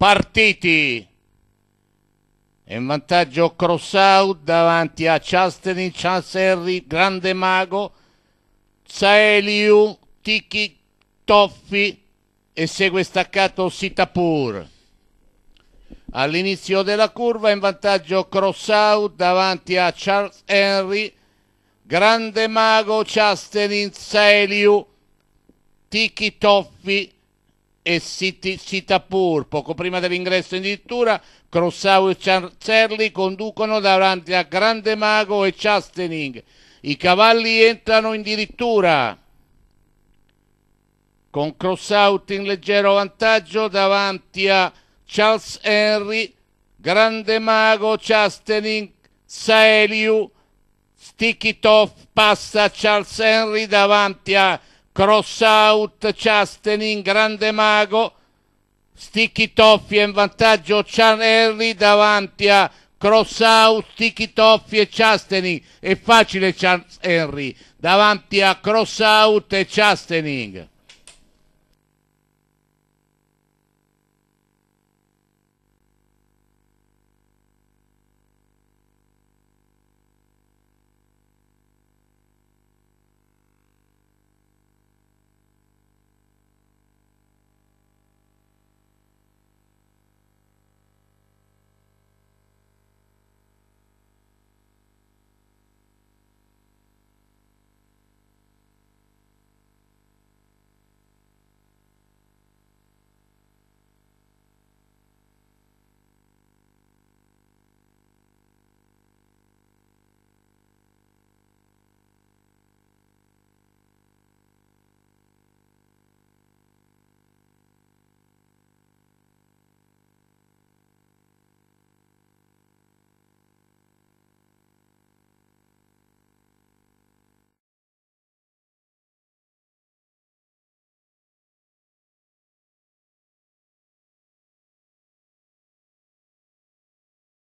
partiti. È in vantaggio Crossout davanti a Chasteny, Chancerri, Grande Mago, Zaeliu, Tiki, Toffi e segue staccato Sitapur. All'inizio della curva in vantaggio Crossout davanti a Charles Henry, Grande Mago, Chastening, Zaeliu, Tiki Toffi e pur poco prima dell'ingresso in addirittura Crossau e Cerli conducono davanti a Grande Mago e Chastening i cavalli entrano in dirittura con Crossout in leggero vantaggio davanti a Charles Henry Grande Mago Chastening Saeliu Sticky Toff passa Charles Henry davanti a cross out Chastenin, grande mago, Sticky Toffie in vantaggio Chan Henry davanti a cross out Sticky Toffi e Chastening, è facile Chan Henry davanti a cross out e Chastening.